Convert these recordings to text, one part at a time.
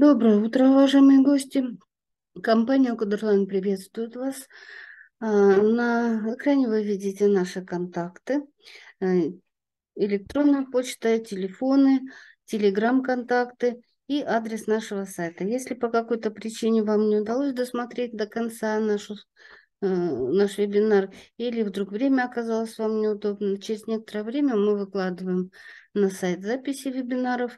Доброе утро, уважаемые гости. Компания Кудерлайн приветствует вас. А, на экране вы видите наши контакты. Э, Электронная почта, телефоны, телеграм-контакты и адрес нашего сайта. Если по какой-то причине вам не удалось досмотреть до конца нашу э, наш вебинар, или вдруг время оказалось вам неудобно, через некоторое время мы выкладываем на сайт записи вебинаров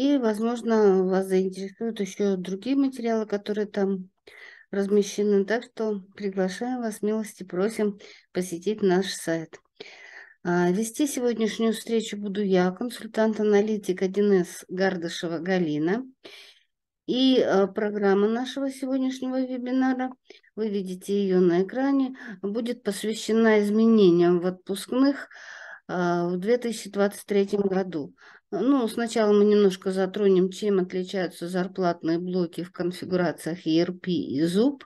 и, возможно, вас заинтересуют еще другие материалы, которые там размещены. Так что приглашаем вас, милости просим посетить наш сайт. А, вести сегодняшнюю встречу буду я, консультант-аналитик 1С Гардышева Галина. И а, программа нашего сегодняшнего вебинара, вы видите ее на экране, будет посвящена изменениям в отпускных а, в 2023 году. Ну, сначала мы немножко затронем, чем отличаются зарплатные блоки в конфигурациях ERP и ZUP.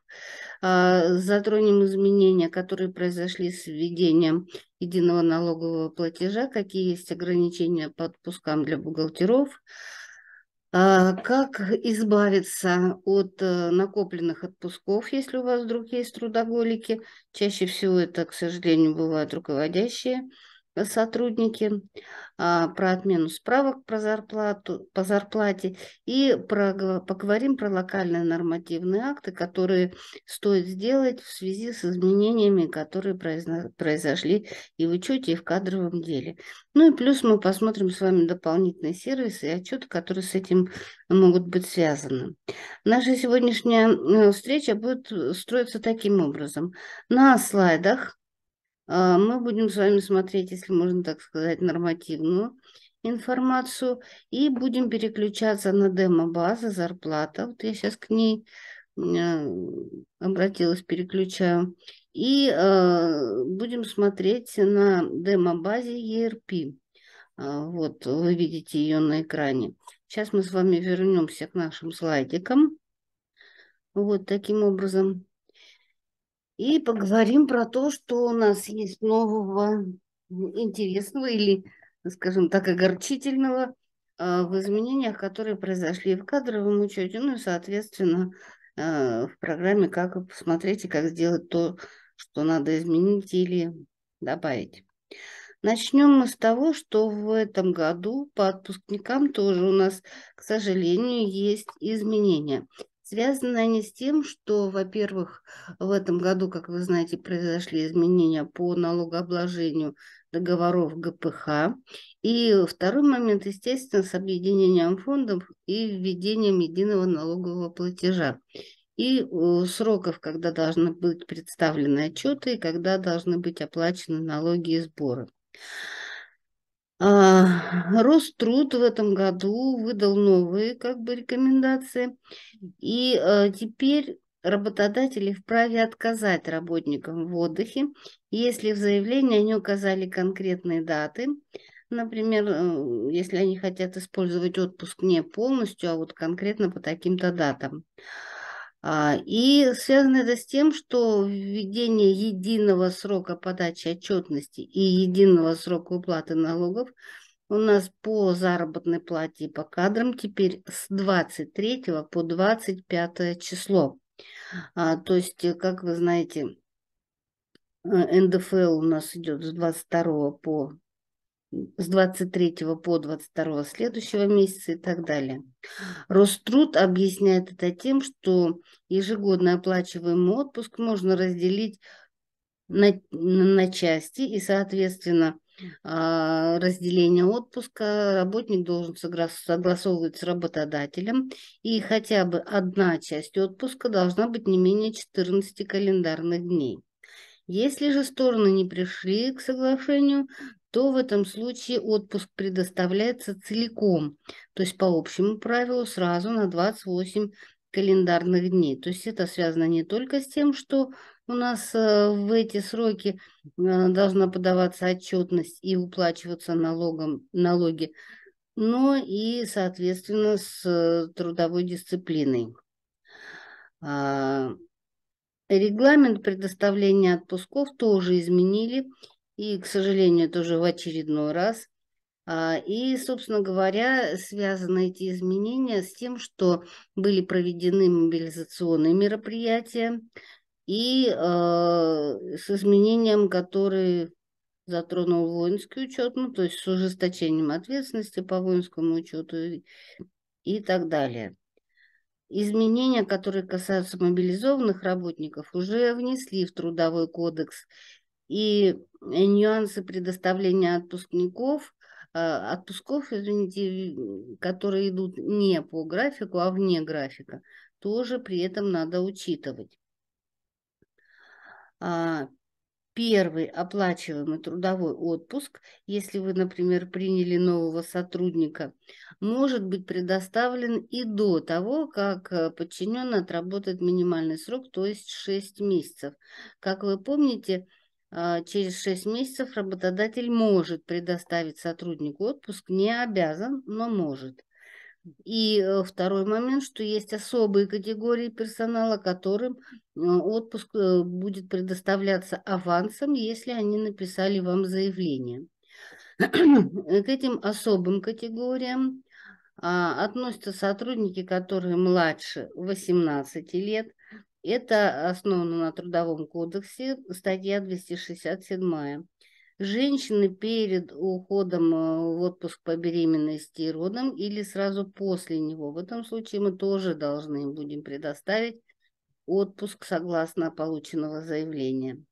А, затронем изменения, которые произошли с введением единого налогового платежа, какие есть ограничения по отпускам для бухгалтеров, а, как избавиться от э, накопленных отпусков, если у вас вдруг есть трудоголики. Чаще всего это, к сожалению, бывают руководящие сотрудники, а, про отмену справок про зарплату, по зарплате и про, поговорим про локальные нормативные акты, которые стоит сделать в связи с изменениями, которые произошли и в учете, и в кадровом деле. Ну и плюс мы посмотрим с вами дополнительные сервисы и отчеты, которые с этим могут быть связаны. Наша сегодняшняя э, встреча будет э, строиться таким образом. На слайдах а, мы будем с вами смотреть, если можно так сказать, нормативную информацию и будем переключаться на демо базы зарплата. Вот я сейчас к ней э, обратилась, переключаю. И э, будем смотреть на демо-базе ERP. А, вот, вы видите ее на экране. Сейчас мы с вами вернемся к нашим слайдикам. Вот таким образом. И поговорим про то, что у нас есть нового, интересного или, скажем так, огорчительного а, в изменениях, которые произошли в кадровом учете, ну и, соответственно, а, в программе «Как посмотреть и как сделать то, что надо изменить или добавить». Начнем мы с того, что в этом году по отпускникам тоже у нас, к сожалению, есть изменения. Связаны они с тем, что, во-первых, в этом году, как вы знаете, произошли изменения по налогообложению договоров ГПХ. И второй момент, естественно, с объединением фондов и введением единого налогового платежа. И э, сроков, когда должны быть представлены отчеты и когда должны быть оплачены налоги и сборы. А, Роструд в этом году выдал новые как бы рекомендации, и э, теперь работодатели вправе отказать работникам в отдыхе, если в заявлении они указали конкретные даты, например, э, если они хотят использовать отпуск не полностью, а вот конкретно по таким-то датам. А, и связано это с тем, что введение единого срока подачи отчетности и единого срока уплаты налогов у нас по заработной плате и по кадрам теперь с 23 по 25 число. А, то есть, э, как вы знаете, э, НДФЛ у нас идет с 22 по с 23 по 22 следующего месяца и так далее. Роструд объясняет это тем, что ежегодно оплачиваемый отпуск можно разделить на, на части и, соответственно, а, разделение отпуска работник должен согласовывать с работодателем, и хотя бы одна часть отпуска должна быть не менее 14 календарных дней. Если же стороны не пришли к соглашению, то в этом случае отпуск предоставляется целиком, то есть по общему правилу сразу на 28 календарных дней. То есть это связано не только с тем, что у нас э, в эти сроки э, должна подаваться отчетность и уплачиваться налогом, налоги, но и, соответственно, с э, трудовой дисциплиной. А, регламент предоставления отпусков тоже изменили и, к сожалению, тоже в очередной раз. А, и, собственно говоря, связаны эти изменения с тем, что были проведены мобилизационные мероприятия и а, с изменением, которые затронул воинский учет, ну, то есть с ужесточением ответственности по воинскому учету и, и так далее. Изменения, которые касаются мобилизованных работников, уже внесли в Трудовой кодекс и нюансы предоставления отпускников, а, отпусков, извините, которые идут не по графику, а вне графика, тоже при этом надо учитывать. А, первый оплачиваемый трудовой отпуск, если вы, например, приняли нового сотрудника, может быть предоставлен и до того, как э, подчиненный отработает минимальный срок, то есть 6 месяцев. Как вы помните, а, через 6 месяцев работодатель может предоставить сотруднику отпуск, не обязан, но может. И э, второй момент, что есть особые категории персонала, которым э, отпуск э, будет предоставляться авансом, если они написали вам заявление. К этим особым категориям а, относятся сотрудники, которые младше 18 лет – это основано на Трудовом кодексе, статья 267. Женщины перед уходом э, в отпуск по беременности и родам или сразу после него. В этом случае мы тоже должны будем предоставить отпуск согласно полученного заявления.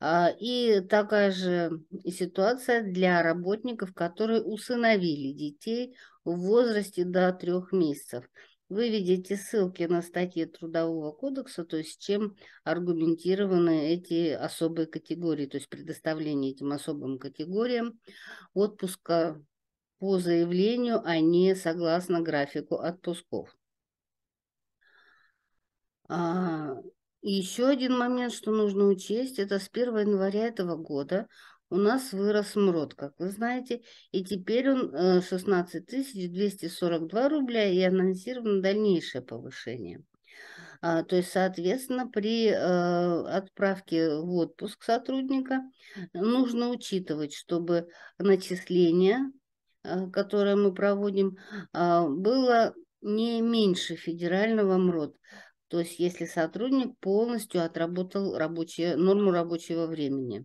А, и такая же ситуация для работников, которые усыновили детей в возрасте до трех месяцев вы видите ссылки на статьи Трудового кодекса, то есть чем аргументированы эти особые категории, то есть предоставление этим особым категориям отпуска по заявлению, а не согласно графику отпусков. А, еще один момент, что нужно учесть, это с 1 января этого года у нас вырос МРОД, как вы знаете, и теперь он 16 э, 242 рубля и анонсировано дальнейшее повышение. А, то есть, соответственно, при э, отправке в отпуск сотрудника нужно учитывать, чтобы начисление, э, которое мы проводим, а, было не меньше федерального МРОД. То есть, если сотрудник полностью отработал рабочие, норму рабочего времени.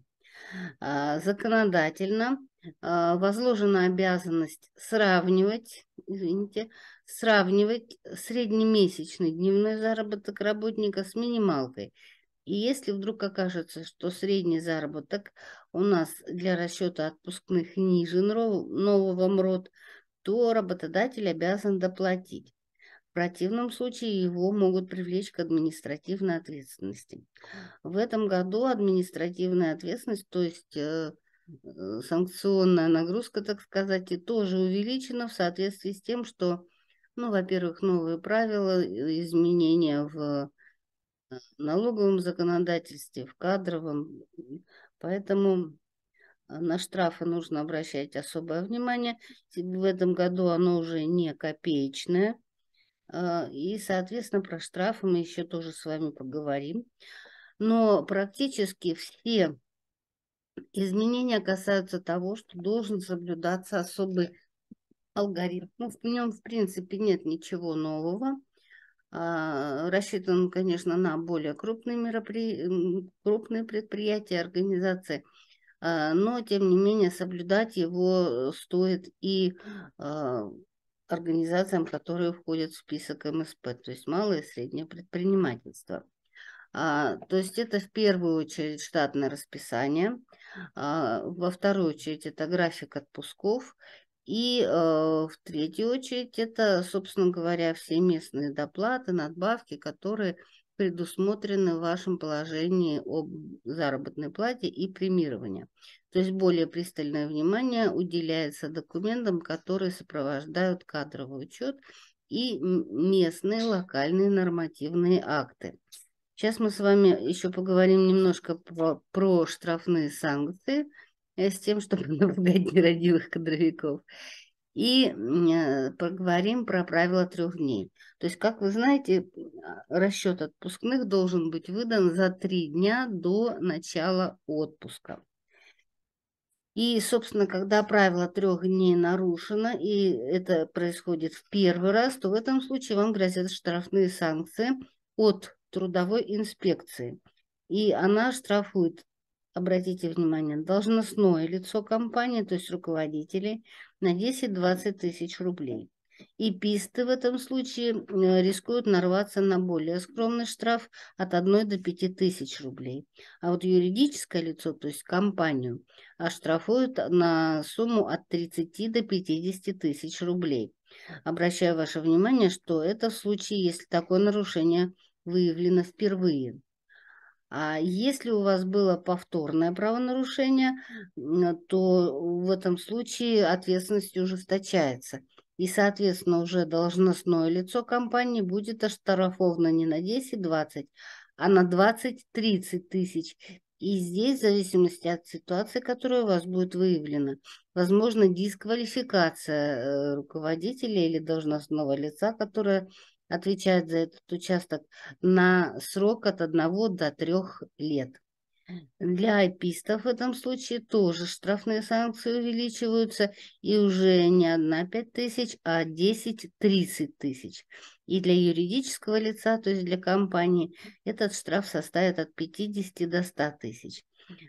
А, законодательно а, возложена обязанность сравнивать, извините, сравнивать среднемесячный дневной заработок работника с минималкой. И если вдруг окажется, что средний заработок у нас для расчета отпускных ниже нового МРОД, то работодатель обязан доплатить противном случае его могут привлечь к административной ответственности. В этом году административная ответственность, то есть э, э, санкционная нагрузка, так сказать, и тоже увеличена в соответствии с тем, что, ну, во-первых, новые правила, э, изменения в э, налоговом законодательстве, в кадровом. Поэтому на штрафы нужно обращать особое внимание. В этом году оно уже не копеечное, а, и, соответственно, про штрафы мы еще тоже с вами поговорим. Но практически все изменения касаются того, что должен соблюдаться особый алгоритм. Ну, в нем, в принципе, нет ничего нового. А, рассчитан, конечно, на более крупные, меропри... крупные предприятия, организации а, – но тем не менее соблюдать его стоит и организациям, которые входят в список МСП, то есть малое и среднее предпринимательство. А, то есть это в первую очередь штатное расписание, а, во вторую очередь это график отпусков, и э, в третью очередь это, собственно говоря, все местные доплаты, надбавки, которые предусмотрены в вашем положении об заработной плате и премировании, То есть более пристальное внимание уделяется документам, которые сопровождают кадровый учет и местные локальные нормативные акты. Сейчас мы с вами еще поговорим немножко про, про штрафные санкции э, с тем, чтобы напугать нерадивых кадровиков и э, поговорим про правило трех дней. То есть, как вы знаете, расчет отпускных должен быть выдан за три дня до начала отпуска. И, собственно, когда правило трех дней нарушено, и это происходит в первый раз, то в этом случае вам грозят штрафные санкции от трудовой инспекции. И она штрафует обратите внимание, должностное лицо компании, то есть руководители, на 10-20 тысяч рублей. И писты в этом случае э, рискуют нарваться на более скромный штраф от 1 до 5 тысяч рублей. А вот юридическое лицо, то есть компанию, оштрафуют на сумму от 30 до 50 тысяч рублей. Обращаю ваше внимание, что это в случае, если такое нарушение выявлено впервые. А если у вас было повторное правонарушение, то в этом случае ответственность ужесточается. И, соответственно, уже должностное лицо компании будет оштрафовано не на 10-20, а на 20-30 тысяч. И здесь, в зависимости от ситуации, которая у вас будет выявлена, возможно дисквалификация э, руководителя или должностного лица, которая отвечает за этот участок на срок от 1 до 3 лет. Для айпистов в этом случае тоже штрафные санкции увеличиваются, и уже не одна пять тысяч, а 10-30 тысяч. И для юридического лица, то есть для компании, этот штраф составит от 50 до 100 тысяч.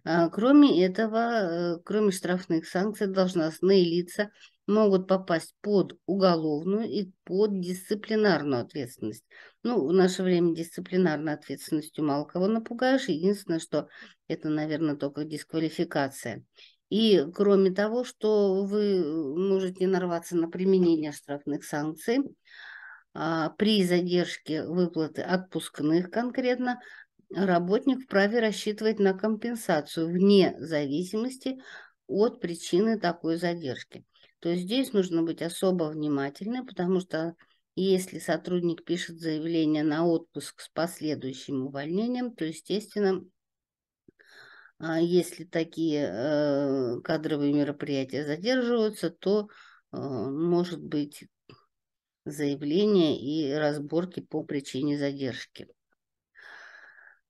А кроме этого, э, кроме штрафных санкций, должностные лица – могут попасть под уголовную и под дисциплинарную ответственность. Ну, в наше время дисциплинарной ответственностью мало кого напугаешь. Единственное, что это, наверное, только дисквалификация. И кроме того, что вы э, можете нарваться на применение штрафных санкций а, при задержке выплаты отпускных конкретно, работник вправе рассчитывать на компенсацию вне зависимости от причины такой задержки то здесь нужно быть особо внимательны, потому что если сотрудник пишет заявление на отпуск с последующим увольнением, то, естественно, а если такие э, кадровые мероприятия задерживаются, то э, может быть заявление и разборки по причине задержки.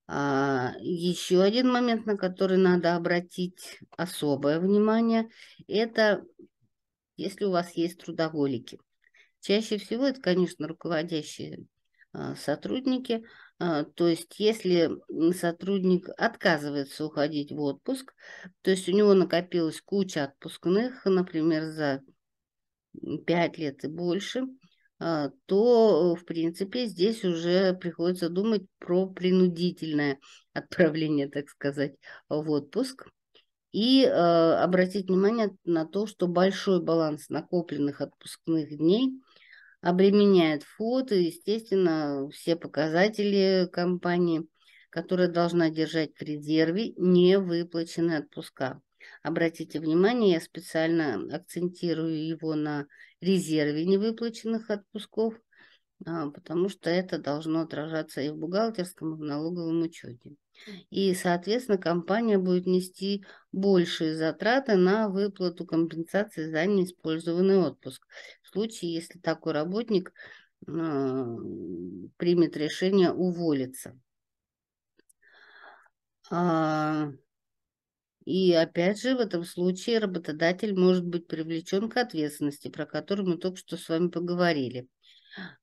А еще один момент, на который надо обратить особое внимание, это если у вас есть трудоголики. Чаще всего это, конечно, руководящие а, сотрудники. А, то есть, если сотрудник отказывается уходить в отпуск, то есть у него накопилась куча отпускных, например, за 5 лет и больше, а, то, в принципе, здесь уже приходится думать про принудительное отправление, так сказать, в отпуск. И э, обратить внимание на то, что большой баланс накопленных отпускных дней обременяет фонд и, естественно, все показатели компании, которая должна держать в резерве невыплаченные отпуска. Обратите внимание, я специально акцентирую его на резерве невыплаченных отпусков, а, потому что это должно отражаться и в бухгалтерском, и в налоговом учете. И, соответственно, компания будет нести большие затраты на выплату компенсации за неиспользованный отпуск. В случае, если такой работник э, примет решение уволиться. А, и опять же, в этом случае работодатель может быть привлечен к ответственности, про которую мы только что с вами поговорили.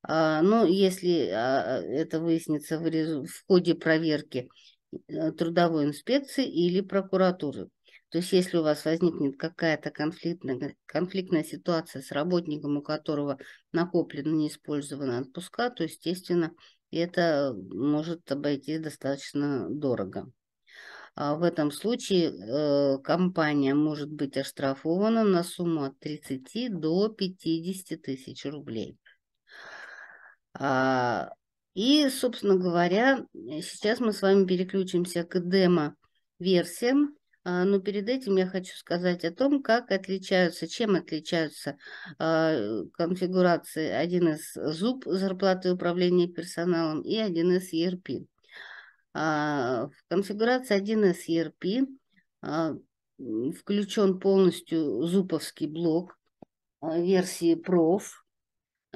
А, но ну, если а, это выяснится в, в ходе проверки, Э, трудовой инспекции или прокуратуры. То есть если у вас возникнет какая-то конфликтная, конфликтная ситуация с работником, у которого накоплена неиспользованная отпуска, то, естественно, это может обойтись достаточно дорого. А в этом случае э, компания может быть оштрафована на сумму от 30 до 50 тысяч рублей. А и, собственно говоря, э, сейчас мы с вами переключимся к демо-версиям. А, но перед этим я хочу сказать о том, как отличаются, чем отличаются а, конфигурации 1С ЗУП зарплаты управления персоналом и 1С ERP. А, в конфигурации 1С ERP включен полностью зуповский блок версии проф,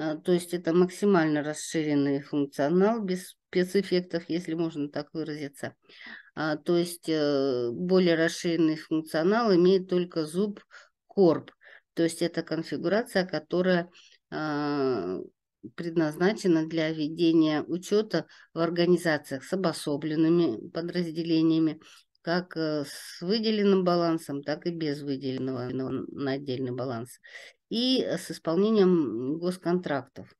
а, то есть это максимально расширенный функционал без спецэффектов, если можно так выразиться. А, то есть э, более расширенный функционал имеет только зуб корп. То есть это конфигурация, которая а, предназначена для ведения учета в организациях с обособленными подразделениями, как э, с выделенным балансом, так и без выделенного на отдельный баланс и э, с исполнением госконтрактов.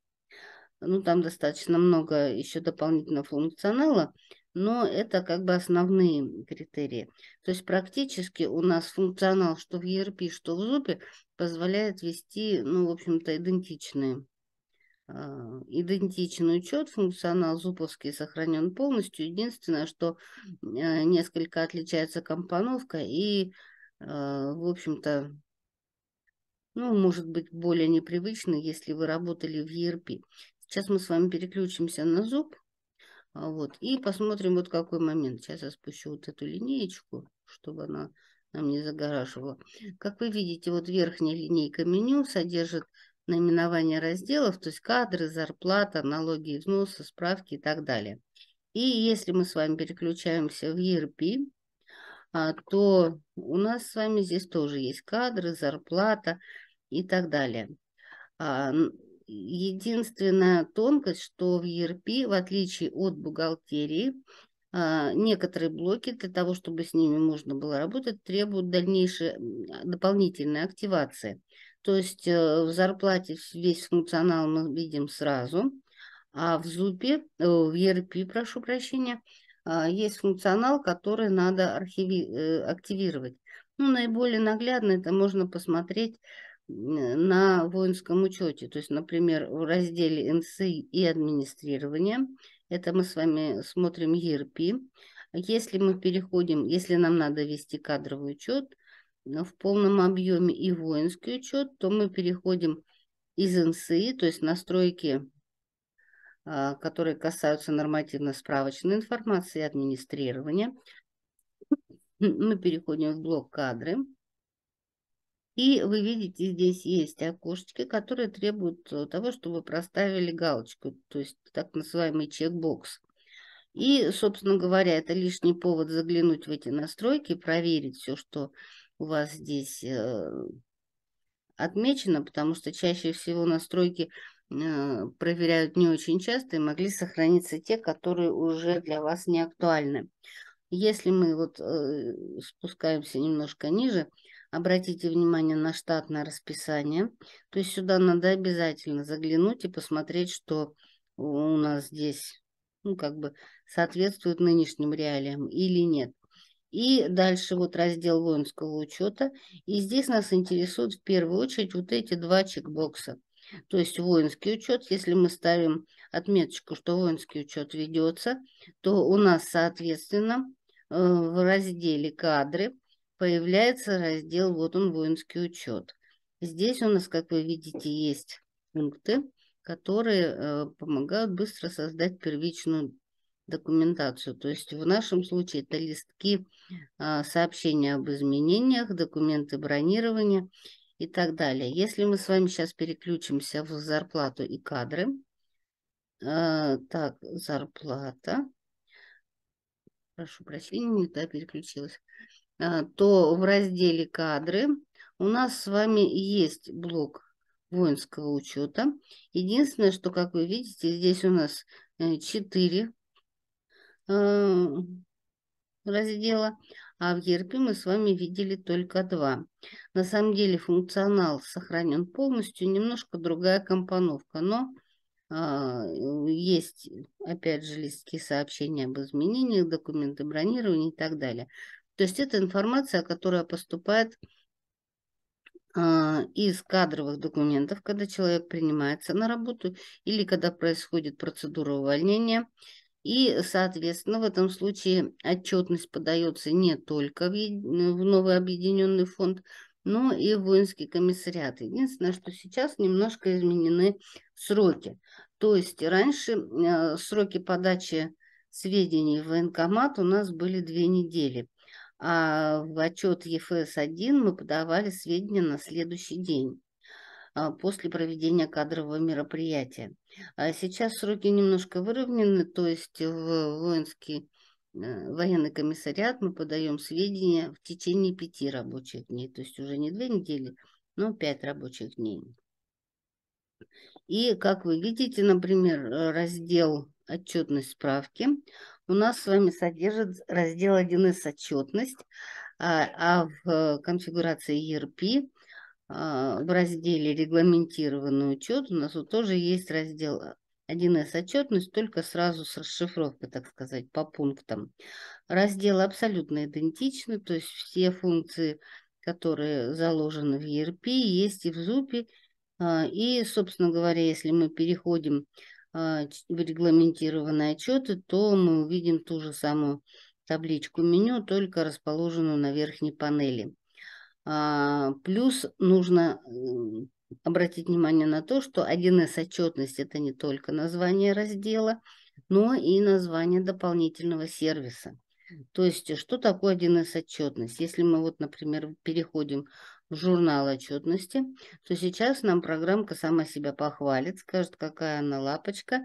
Ну, там достаточно много еще дополнительного функционала, но это как бы основные критерии. То есть практически у нас функционал, что в ERP, что в ЗУПе, позволяет вести, ну, в общем-то, идентичные идентичный а, учет, функционал зуповский сохранен полностью. Единственное, что э, несколько отличается компоновка и, э, в общем-то, ну, может быть, более непривычно, если вы работали в ERP. Сейчас мы с вами переключимся на зуб. А, вот, и посмотрим вот какой момент. Сейчас я спущу вот эту линеечку, чтобы она нам не загораживала. Как вы видите, вот верхняя линейка меню содержит наименование разделов, то есть кадры, зарплата, налоги, взносы, справки и так далее. И если мы с вами переключаемся в ERP, а, то у нас с вами здесь тоже есть кадры, зарплата, и так далее. А, единственная тонкость, что в ERP, в отличие от бухгалтерии, а, некоторые блоки для того, чтобы с ними можно было работать, требуют дальнейшей дополнительной активации. То есть э, в зарплате весь функционал мы видим сразу, а в зубе э, в ERP, прошу прощения, а, есть функционал, который надо архиви... Э, активировать. Ну, наиболее наглядно это можно посмотреть Э, на воинском учете, то есть, например, в разделе НСИ и администрирование, это мы с вами смотрим ERP. Если мы переходим, если нам надо вести кадровый учет э, в полном объеме и воинский учет, то мы переходим из НСИ, то есть настройки, а, которые касаются нормативно-справочной информации и администрирования, мы переходим в блок кадры – и вы видите, здесь есть окошечки, которые требуют э, того, чтобы проставили галочку, то есть так называемый чекбокс. И, собственно говоря, это лишний повод заглянуть в эти настройки, проверить все, что у вас здесь э, отмечено, потому что чаще всего настройки э, проверяют не очень часто и могли сохраниться те, которые уже для вас не актуальны. Если мы вот спускаемся немножко ниже, Обратите внимание на штатное расписание. То есть сюда надо обязательно заглянуть и посмотреть, что у нас здесь ну, как бы соответствует нынешним реалиям или нет. И дальше вот раздел воинского учета. И здесь нас интересуют в первую очередь вот эти два чекбокса. То есть воинский учет, если мы ставим отметочку, что воинский учет ведется, то у нас, соответственно, э, в разделе «Кадры» появляется раздел «Вот он, воинский учет». Здесь у нас, как вы видите, есть пункты, которые э, помогают быстро создать первичную документацию. То есть в нашем случае это листки а, сообщения об изменениях, документы бронирования и так далее. Если мы с вами сейчас переключимся в зарплату и кадры, э, так, зарплата. Прошу прощения, не туда переключилась. Э, то в разделе «Кадры» у нас с вами есть блок воинского учета. Единственное, что, как вы видите, здесь у нас 4 э, э, раздела, а в ЕРПе мы с вами видели только два. На самом деле функционал сохранен полностью, немножко другая компоновка, но а, есть, опять же, листки сообщения об изменениях, документы бронирования и так далее. То есть это информация, которая поступает а, из кадровых документов, когда человек принимается на работу или когда происходит процедура увольнения. И, соответственно, в этом случае отчетность подается не только в, ну, в новый объединенный фонд, но и в воинский комиссариат. Единственное, что сейчас немножко изменены сроки. То есть раньше а, сроки подачи сведений в военкомат у нас были две недели а в отчет ЕФС-1 мы подавали сведения на следующий день а, после проведения кадрового мероприятия. А сейчас сроки немножко выровнены, то есть в воинский э, военный комиссариат мы подаем сведения в течение пяти рабочих дней, то есть уже не две недели, но пять рабочих дней. И, как вы видите, например, э, раздел отчетной справки» у нас с вами содержит раздел 1С «Отчетность», а, а в конфигурации ERP а, в разделе «Регламентированный учет» у нас вот тоже есть раздел 1С «Отчетность», только сразу с расшифровкой, так сказать, по пунктам. Разделы абсолютно идентичны, то есть все функции, которые заложены в ERP, есть и в ЗУПе. А, и, собственно говоря, если мы переходим а, регламентированные отчеты, то мы увидим ту же самую табличку меню, только расположенную на верхней панели. А, плюс нужно обратить внимание на то, что 1С отчетность это не только название раздела, но и название дополнительного сервиса. То есть, что такое 1С отчетность? Если мы вот, например, переходим журнал отчетности, то сейчас нам программка сама себя похвалит, скажет, какая она лапочка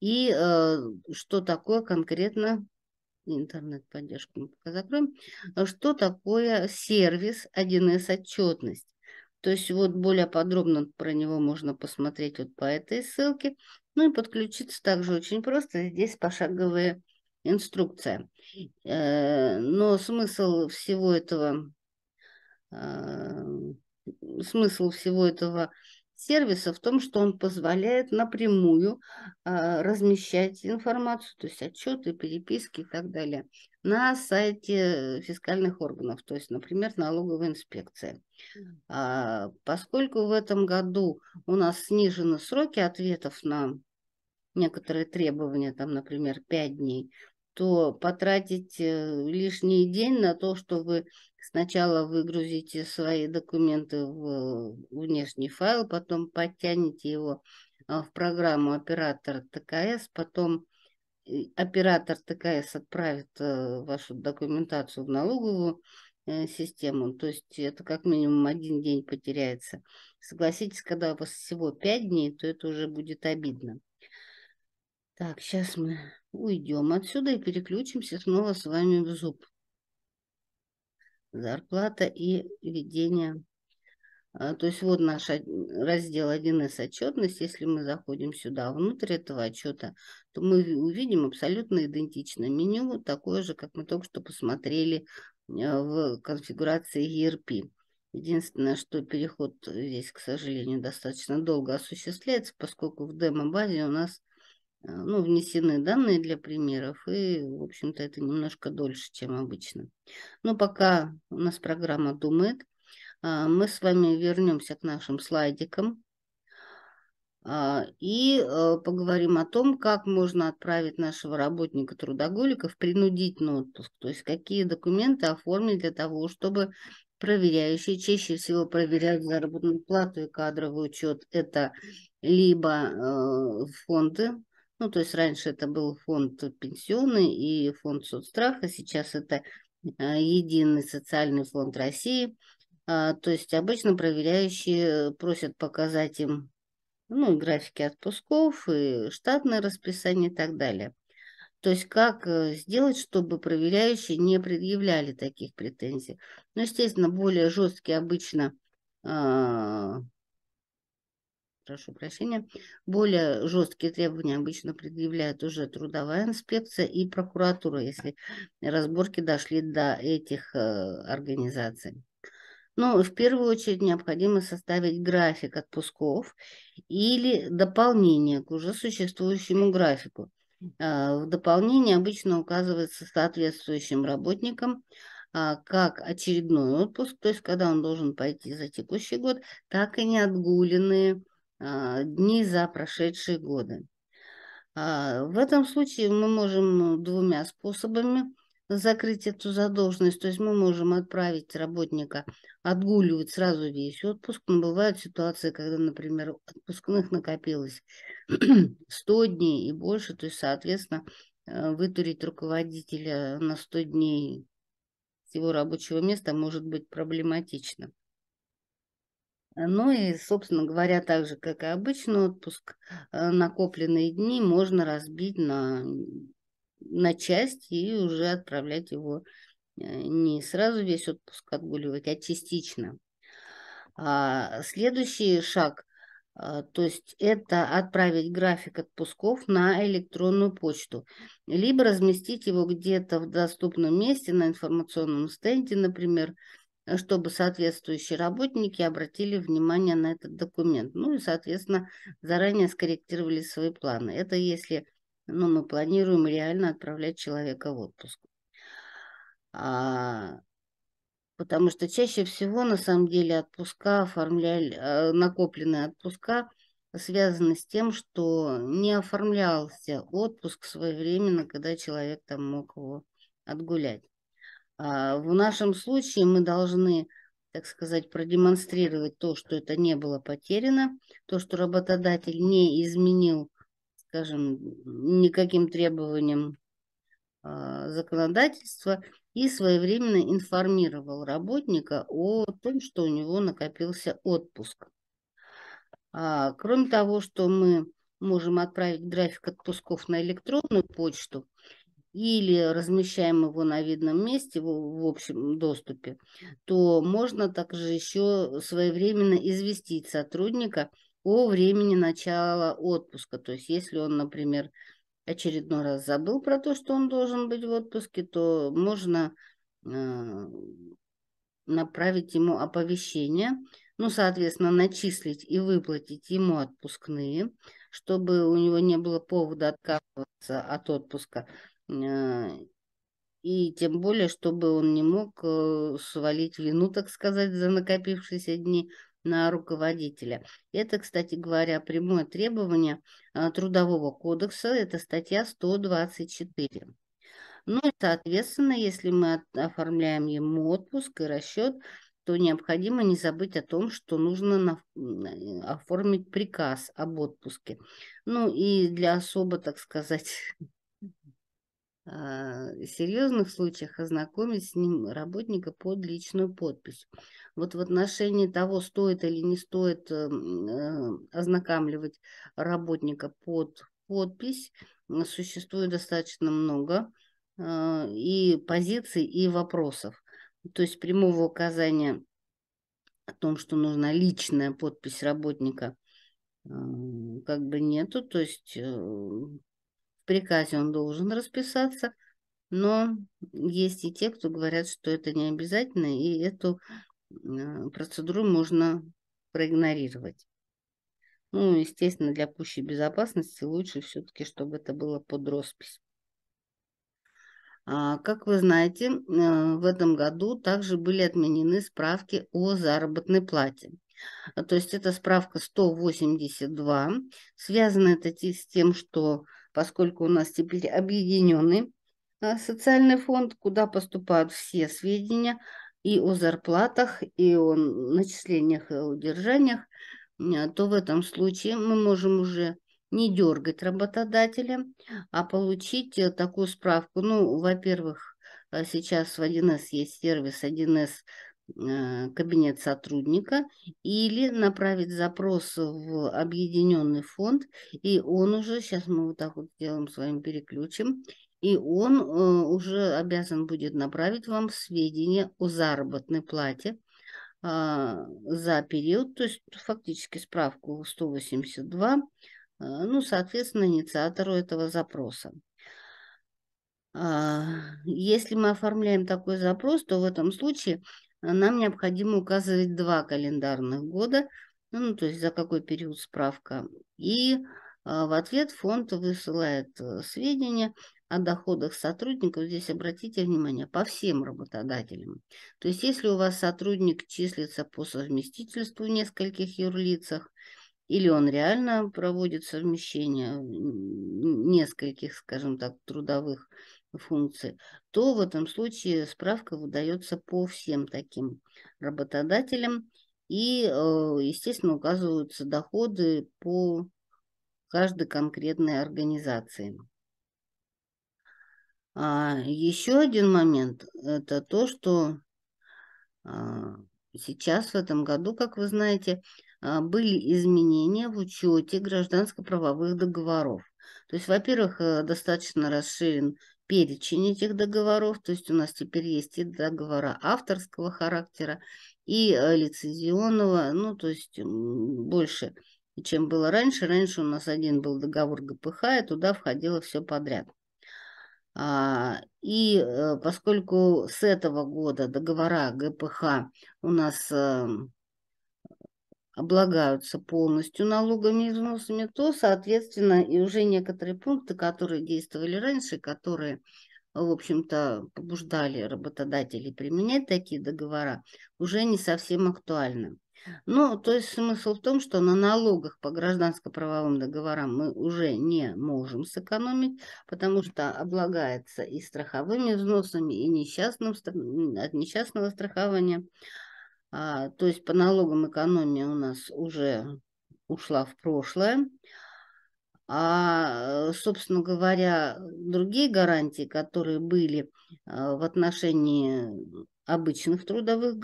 и э, что такое конкретно интернет-поддержку мы пока закроем, что такое сервис 1С отчетность. То есть вот более подробно про него можно посмотреть вот по этой ссылке. Ну и подключиться также очень просто. Здесь пошаговая инструкция. Э, но смысл всего этого Э, смысл всего этого сервиса в том, что он позволяет напрямую э, размещать информацию, то есть отчеты, переписки и так далее, на сайте фискальных органов, то есть, например, налоговая инспекция. А, поскольку в этом году у нас снижены сроки ответов на некоторые требования, там, например, 5 дней, то потратить э, лишний день на то, чтобы Сначала выгрузите свои документы в э, внешний файл, потом подтяните его а, в программу оператор ТКС, потом э, оператор ТКС отправит э, вашу документацию в налоговую систему. То есть это как минимум один день потеряется. Согласитесь, когда у вас всего пять дней, то это уже будет обидно. Так, сейчас мы уйдем отсюда и переключимся снова с вами в зуб зарплата и ведение. А, то есть вот наш раздел 1С отчетность. Если мы заходим сюда, внутрь этого отчета, то мы увидим абсолютно идентичное меню, такое же, как мы только что посмотрели а, в конфигурации ERP. Единственное, что переход здесь, к сожалению, достаточно долго осуществляется, поскольку в демо-базе у нас Э, ну, внесены данные для примеров, и, в общем-то, это немножко дольше, чем обычно. Но пока у нас программа думает, а, мы с вами вернемся к нашим слайдикам а, и э, поговорим о том, как можно отправить нашего работника-трудоголика в принудительный отпуск, то есть какие документы оформить для того, чтобы проверяющие чаще всего проверяют заработную плату и кадровый учет. Это либо э, фонды ну, то есть раньше это был фонд пенсионный и фонд соцстраха, сейчас это а, единый социальный фонд России. А, то есть обычно проверяющие просят показать им ну, графики отпусков, и штатное расписание и так далее. То есть как э, сделать, чтобы проверяющие не предъявляли таких претензий? Ну, естественно, более жесткие обычно а, прошу прощения, более жесткие требования обычно предъявляют уже трудовая инспекция и прокуратура, если разборки дошли до этих э, организаций. Ну, в первую очередь необходимо составить график отпусков или дополнение к уже существующему графику. Э, в дополнение обычно указывается соответствующим работникам а, как очередной отпуск, то есть когда он должен пойти за текущий год, так и неотгуленные а, дни за прошедшие годы. А, в этом случае мы можем двумя способами закрыть эту задолженность. То есть мы можем отправить работника отгуливать сразу весь отпуск. Но бывают ситуации, когда, например, отпускных накопилось 100 дней и больше. То есть, соответственно, э, вытурить руководителя на 100 дней его рабочего места может быть проблематично. Э, ну и, собственно говоря, так же, как и обычный отпуск, э, накопленные дни можно разбить на, на часть и уже отправлять его э, не сразу весь отпуск отгуливать, а частично. А следующий шаг, то есть это отправить график отпусков на электронную почту, либо разместить его где-то в доступном месте на информационном стенде, например, Э, чтобы соответствующие работники обратили внимание на этот документ. Ну и, соответственно, заранее скорректировали свои планы. Это если ну, мы планируем реально отправлять человека в отпуск. А, потому что чаще всего, на самом деле, отпуска оформляли, э, накопленные отпуска связаны с тем, что не оформлялся отпуск своевременно, когда человек там мог его отгулять. А, в нашем случае мы должны, так сказать, продемонстрировать то, что это не было потеряно, то, что работодатель не изменил, скажем, никаким требованиям а, законодательства и своевременно информировал работника о том, что у него накопился отпуск. А, кроме того, что мы можем отправить график отпусков на электронную почту, или размещаем его на видном месте в, общем доступе, то можно также еще своевременно известить сотрудника о времени начала отпуска. То есть если он, например, очередной раз забыл про то, что он должен быть в отпуске, то можно э, направить ему оповещение, ну, соответственно, начислить и выплатить ему отпускные, чтобы у него не было повода отказываться от отпуска. Э, и тем более, чтобы он не мог э, свалить вину, так сказать, за накопившиеся дни на руководителя. Это, кстати говоря, прямое требование э, Трудового кодекса, это статья 124. Ну и, соответственно, если мы оформляем ему отпуск и расчет, то необходимо не забыть о том, что нужно оформить приказ об отпуске. Ну и для особо, так сказать, А, серьезных случаях ознакомить с ним работника под личную подпись. Вот в отношении того, стоит или не стоит эм, э, ознакомливать работника под подпись, существует достаточно много э, и позиций, и вопросов. То есть прямого указания о том, что нужна личная подпись работника, э, как бы нету. То есть в приказе он должен расписаться, но есть и те, кто говорят, что это не обязательно, и эту э, процедуру можно проигнорировать. Ну, естественно, для пущей безопасности лучше все-таки, чтобы это было под роспись. А, как вы знаете, э, в этом году также были отменены справки о заработной плате. То есть это справка 182. Связано это с тем, что поскольку у нас теперь объединенный а, социальный фонд, куда поступают все сведения и о зарплатах, и о начислениях, и о удержаниях, а, то в этом случае мы можем уже не дергать работодателя, а получить э, такую справку. Ну, во-первых, э, сейчас в 1С есть сервис 1С Э, кабинет сотрудника или направить запрос в объединенный фонд, и он уже, сейчас мы вот так вот сделаем своим переключим, и он э, уже обязан будет направить вам сведения о заработной плате а, за период, то есть фактически справку 182, э, ну, соответственно, инициатору этого запроса. А, если мы оформляем такой запрос, то в этом случае нам необходимо указывать два календарных года, ну, то есть за какой период справка. И а, в ответ фонд высылает э, сведения о доходах сотрудников. Здесь обратите внимание, по всем работодателям. То есть если у вас сотрудник числится по совместительству в нескольких юрлицах, или он реально проводит совмещение нескольких, скажем так, трудовых функции, то в этом случае справка выдается по всем таким работодателям. И, э, естественно, указываются доходы по каждой конкретной организации. А еще один момент – это то, что а, сейчас, в этом году, как вы знаете, а, были изменения в учете гражданско-правовых договоров. То есть, во-первых, э, достаточно расширен перечень этих договоров, то есть у нас теперь есть и договора авторского характера, и э, лицензионного, ну, то есть больше, чем было раньше. Раньше у нас один был договор ГПХ, и туда входило все подряд. А, и э, поскольку с этого года договора ГПХ у нас эм, облагаются полностью налогами и взносами, то, соответственно, и уже некоторые пункты, которые действовали раньше, которые, в общем-то, побуждали работодателей применять такие договора, уже не совсем актуальны. Ну, то есть смысл в том, что на налогах по гражданско-правовым договорам мы уже не можем сэкономить, потому что облагается и страховыми взносами, и несчастным, от несчастного страхования, а, то есть по налогам экономия у нас уже ушла в прошлое. А, э, собственно говоря, другие гарантии, которые были а, в отношении обычных трудовых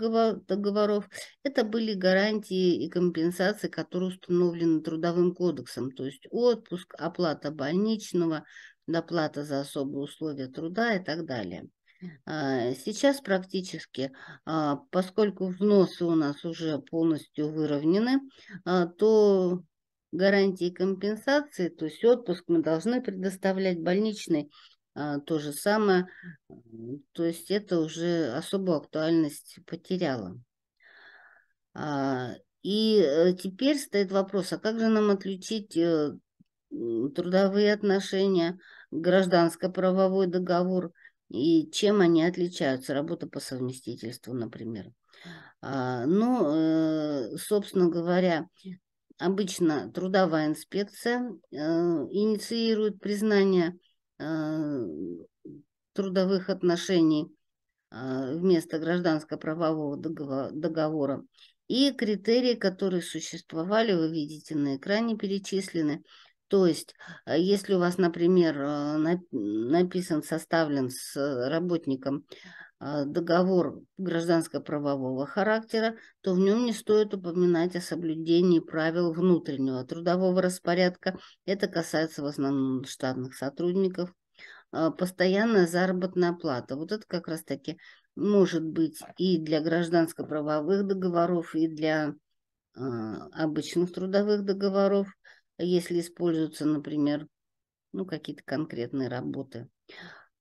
договоров, это были гарантии и компенсации, которые установлены Трудовым кодексом, то есть отпуск, оплата больничного, доплата за особые условия труда и так далее. А, сейчас практически, а, поскольку взносы у нас уже полностью выровнены, а, то гарантии компенсации, то есть отпуск мы должны предоставлять, больничный то же самое, то есть это уже особую актуальность потеряло. И э, теперь стоит вопрос, а как же нам отличить э, трудовые отношения, гражданско-правовой договор – и чем они отличаются, работа по совместительству, например. А, ну, э, собственно говоря, обычно трудовая инспекция э, инициирует признание э, трудовых отношений вместо гражданско-правового договора. И критерии, которые существовали, вы видите на экране перечислены – то есть, э, если у вас, например, э, написан, составлен с э, работником договор гражданско-правового характера, то в нем не стоит упоминать о соблюдении правил внутреннего трудового распорядка. Это касается в основном штатных сотрудников. Постоянная заработная плата. Вот это как раз-таки может быть и для гражданско-правовых договоров, и для обычных трудовых договоров если используются, например, ну, какие-то конкретные работы,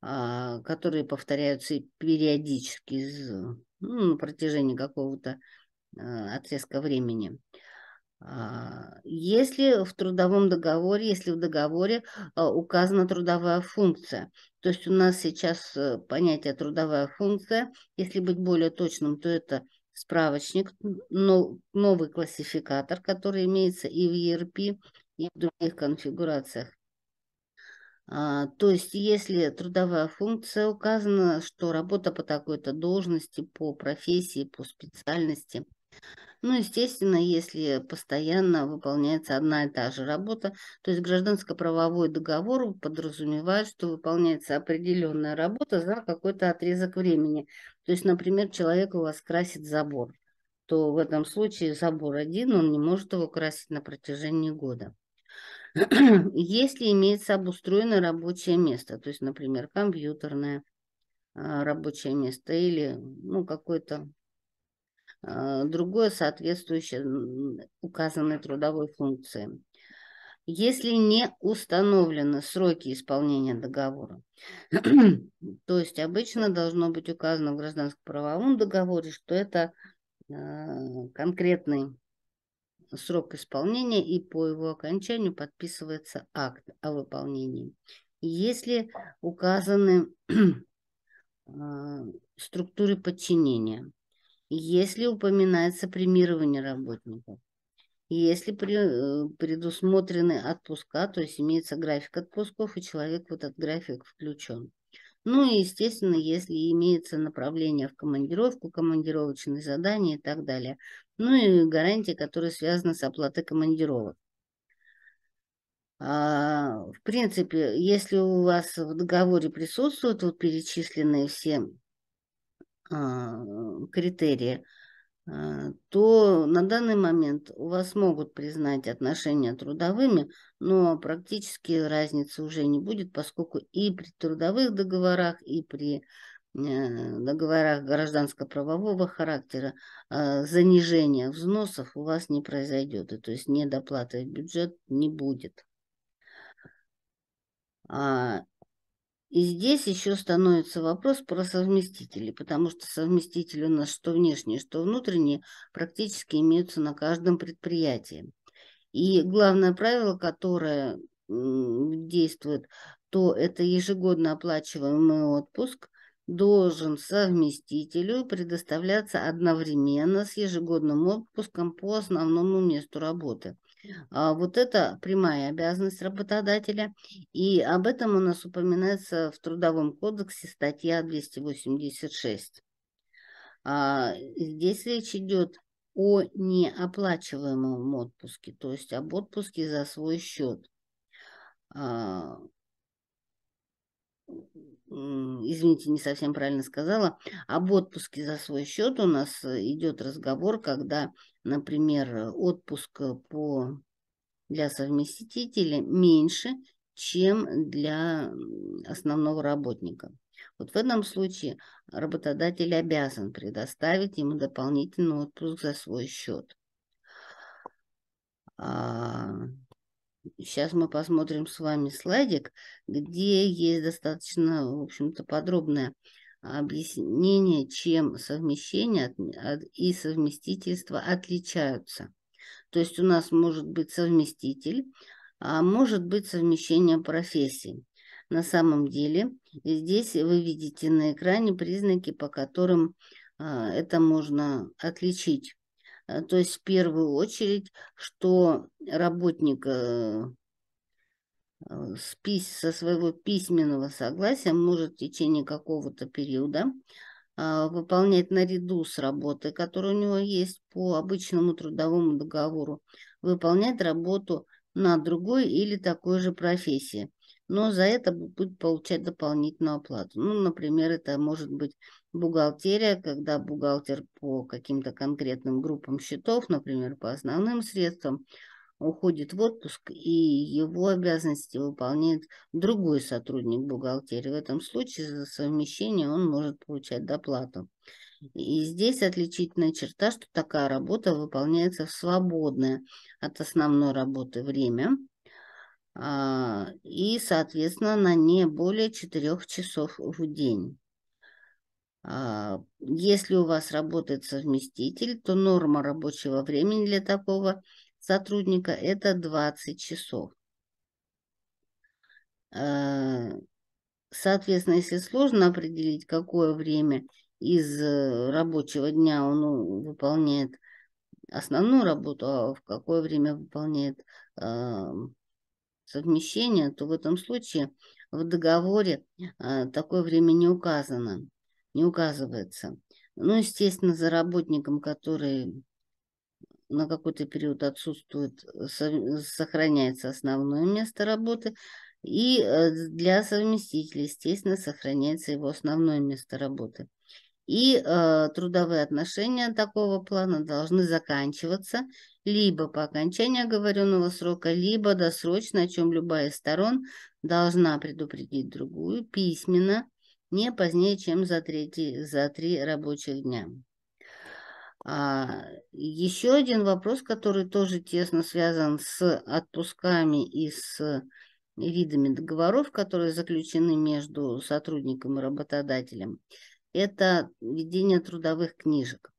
а, которые повторяются периодически ну, на протяжении какого-то а, отрезка времени. А, если в трудовом договоре, если в договоре указана трудовая функция, то есть у нас сейчас э, понятие трудовая функция, если быть более точным, то это справочник, новый классификатор, который имеется и в ERP, и в других конфигурациях. А, то есть, если трудовая функция указана, что работа по такой-то должности, по профессии, по специальности. Ну, естественно, если постоянно выполняется одна и та же работа, то есть гражданско-правовой договор подразумевает, что выполняется определенная работа за какой-то отрезок времени. То есть, например, человек у вас красит забор, то в этом случае забор один, он не может его красить на протяжении года. Если имеется обустроенное рабочее место, то есть, например, компьютерное а, рабочее место или ну, какое-то а, другое соответствующее указанной трудовой функции. Если не установлены сроки исполнения договора, то есть обычно должно быть указано в гражданско-правовом договоре, что это а, конкретный срок исполнения и по его окончанию подписывается акт о выполнении. Если указаны а, структуры подчинения, если упоминается премирование работников, если э, предусмотрены отпуска, то есть имеется график отпусков, и человек в этот график включен. Ну и, естественно, если имеется направление в командировку, командировочные задания и так далее ну и гарантии, которые связаны с оплатой командировок. А, в принципе, если у вас в договоре присутствуют вот перечисленные все а, критерии, а, то на данный момент у вас могут признать отношения трудовыми, но практически разницы уже не будет, поскольку и при трудовых договорах, и при договорах э, гражданско-правового характера а, занижение взносов у вас не произойдет. то есть недоплаты в бюджет не будет. А, и здесь еще становится вопрос про совместителей, потому что совместители у нас что внешние, что внутренние практически имеются на каждом предприятии. И главное правило, которое действует, то это ежегодно оплачиваемый отпуск – должен совместителю предоставляться одновременно с ежегодным отпуском по основному месту работы. А вот это прямая обязанность работодателя, и об этом у нас упоминается в Трудовом кодексе статья 286. А здесь речь идет о неоплачиваемом отпуске, то есть об отпуске за свой счет. А извините, не совсем правильно сказала, об отпуске за свой счет у нас э, идет разговор, когда, например, э, отпуск э, по, для совместителя меньше, чем для основного работника. Вот в этом случае работодатель обязан предоставить ему дополнительный отпуск за свой счет. А, Сейчас мы посмотрим с вами слайдик, где есть достаточно, в общем-то, подробное объяснение, чем совмещение и совместительство отличаются. То есть у нас может быть совместитель, а может быть совмещение профессий. На самом деле здесь вы видите на экране признаки, по которым а, это можно отличить. Э, то есть в первую очередь, что работник э, э, со своего письменного согласия может в течение какого-то периода а, выполнять наряду с работой, которая у него есть по обычному трудовому договору, выполнять работу на другой или такой же профессии но за это будет получать дополнительную оплату. Ну, например, это может быть бухгалтерия, когда бухгалтер по каким-то конкретным группам счетов, например, по основным средствам, уходит в отпуск, и его обязанности выполняет другой сотрудник бухгалтерии. В этом случае за совмещение он может получать доплату. И здесь отличительная черта, что такая работа выполняется в свободное от основной работы время, а, и, соответственно, на не более 4 часов в день. А, если у вас работает совместитель, то норма рабочего времени для такого сотрудника – это 20 часов. А, соответственно, если сложно определить, какое время из э, рабочего дня он ну, выполняет основную работу, а в какое время выполняет совмещения, то в этом случае в договоре а, такое время не указано, не указывается. Ну, естественно, за работником, который на какой-то период отсутствует, сохраняется основное место работы, и э, для совместителя, естественно, сохраняется его основное место работы и э, трудовые отношения такого плана должны заканчиваться либо по окончании оговоренного срока, либо досрочно, о чем любая из сторон должна предупредить другую письменно, не позднее, чем за, третий, за три рабочих дня. А, еще один вопрос, который тоже тесно связан с отпусками и с видами договоров, которые заключены между сотрудником и работодателем – это ведение трудовых книжек.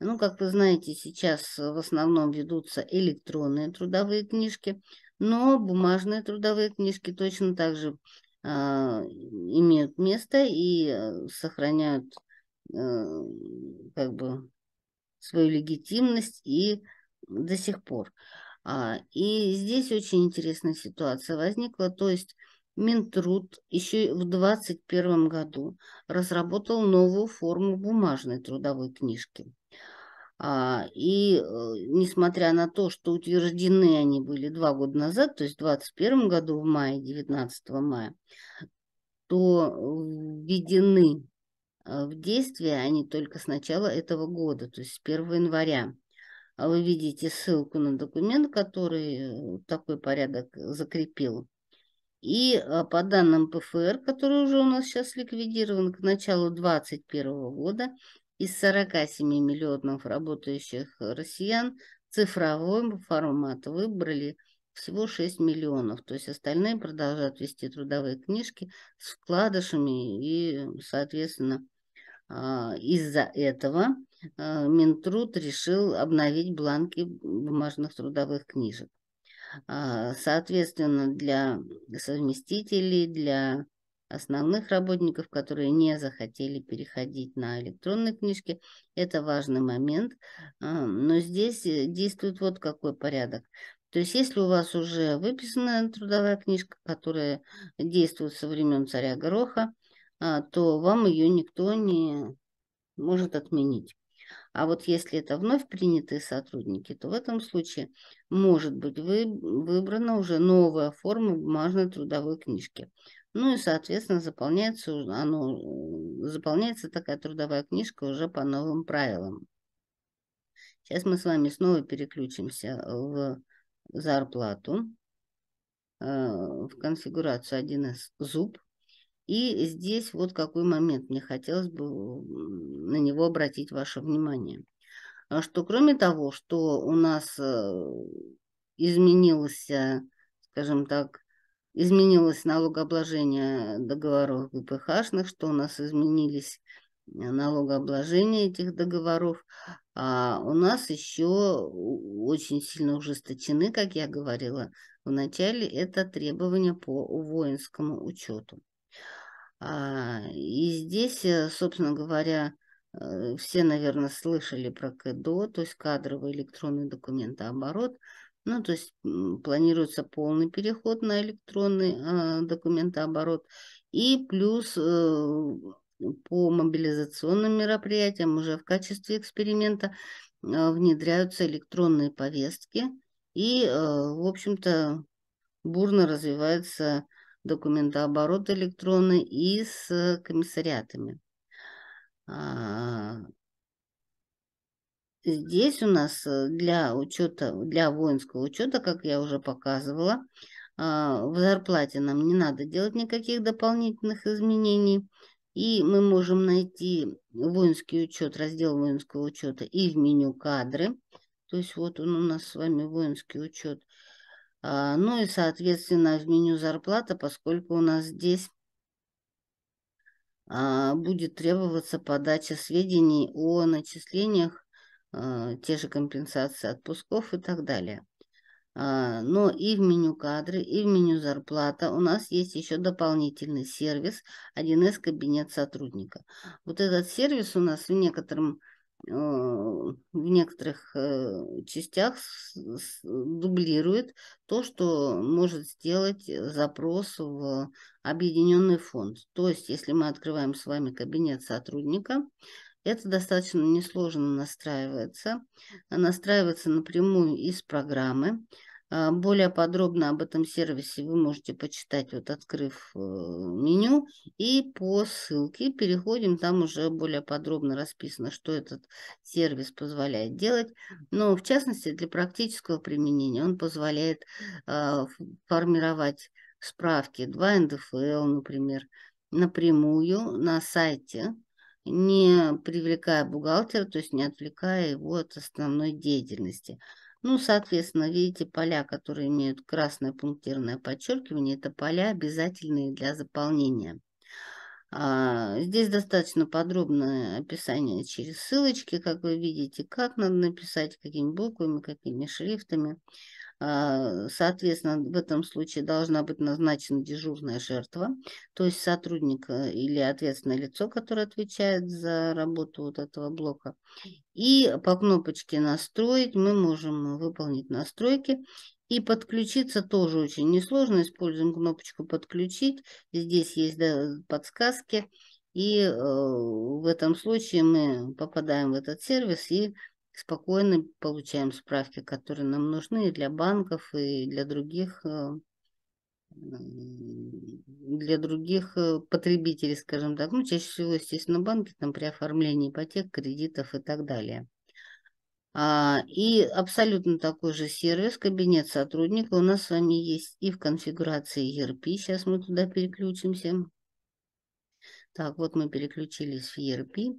Ну, как вы знаете, сейчас в основном ведутся электронные трудовые книжки, но бумажные трудовые книжки точно так же э, имеют место и э, сохраняют э, как бы свою легитимность и до сих пор. А, и здесь очень интересная ситуация возникла, то есть Минтруд еще в 21 году разработал новую форму бумажной трудовой книжки. А, и э, несмотря на то, что утверждены они были два года назад, то есть в 21 году, в мае, 19 мая, то э, введены э, в действие они только с начала этого года, то есть с 1 января. А вы видите ссылку на документ, который такой порядок закрепил. И а, по данным ПФР, который уже у нас сейчас ликвидирован к началу 2021 года, из 47 миллионов работающих э, россиян цифровой формат выбрали всего 6 миллионов. То есть остальные продолжают вести трудовые книжки с вкладышами и, соответственно, а, из-за этого э, Минтруд решил обновить бланки бумажных трудовых книжек. А, соответственно, для совместителей, для основных работников, которые не захотели переходить на электронные книжки. Это важный момент. А, но здесь э, действует вот какой порядок. То есть если у вас уже выписана трудовая книжка, которая действует со времен царя Гороха, а, то вам ее никто не может отменить. А вот если это вновь принятые сотрудники, то в этом случае может быть вы, выбрана уже новая форма бумажной трудовой книжки. Ну и, соответственно, заполняется, оно, заполняется такая трудовая книжка уже по новым правилам. Сейчас мы с вами снова переключимся в зарплату, э, в конфигурацию 1С зуб. И здесь вот какой момент мне хотелось бы на него обратить ваше внимание. А что кроме того, что у нас э, изменилось, скажем так, изменилось налогообложение договоров ГПХшных, что у нас изменились э, налогообложения этих договоров, а у нас еще очень сильно ужесточены, как я говорила в начале, это требования по воинскому учету. А, и здесь, э, собственно говоря, э, все, наверное, слышали про КДО, то есть кадровый электронный документооборот. Ну, то есть планируется полный переход на электронный а, документооборот. И плюс э, по мобилизационным мероприятиям уже в качестве эксперимента внедряются электронные повестки. И, в общем-то, бурно развивается документооборот электронный и с комиссариатами. А, здесь у нас э, для учета, для воинского учета, как я уже показывала, а, в зарплате нам не надо делать никаких дополнительных изменений. И мы можем найти воинский учет, раздел воинского учета и в меню кадры. То есть вот он у нас с вами воинский учет. А, ну и, соответственно, в меню зарплата, поскольку у нас здесь а, будет требоваться подача сведений о начислениях, а, те же компенсации отпусков и так далее. Но и в меню кадры, и в меню зарплата у нас есть еще дополнительный сервис 1С кабинет сотрудника. Вот этот сервис у нас в некотором Э, в некоторых э, частях дублирует то, что может сделать э, запрос в объединенный фонд. То есть, если мы открываем с вами кабинет сотрудника, это достаточно несложно настраивается. Настраивается напрямую из программы. А, более подробно об этом сервисе вы можете почитать, вот открыв э, меню. И по ссылке переходим, там уже более подробно расписано, что этот сервис позволяет делать. Но в частности для практического применения он позволяет а, формировать справки 2 НДФЛ, например, напрямую на сайте не привлекая бухгалтера, то есть не отвлекая его от основной деятельности. Ну, соответственно, видите, поля, которые имеют красное пунктирное подчеркивание, это поля, обязательные для заполнения. А, здесь достаточно подробное описание через ссылочки, как вы видите, как надо написать, какими буквами, какими шрифтами. А, соответственно, в этом случае должна быть назначена дежурная жертва, то есть сотрудник э, или ответственное лицо, которое отвечает за работу вот этого блока. И по кнопочке «Настроить» мы можем выполнить настройки. И подключиться тоже очень несложно. Используем кнопочку «Подключить». Здесь есть подсказки. И э, в этом случае мы попадаем в этот сервис и спокойно получаем справки, которые нам нужны и для банков, и для других э, для других э, потребителей, скажем так. Ну, чаще всего, естественно, банки там при оформлении ипотек, кредитов и так далее. А, и абсолютно такой же сервис, кабинет сотрудника у нас с вами есть и в конфигурации ERP. Сейчас мы туда переключимся. Так, вот мы переключились в ERP.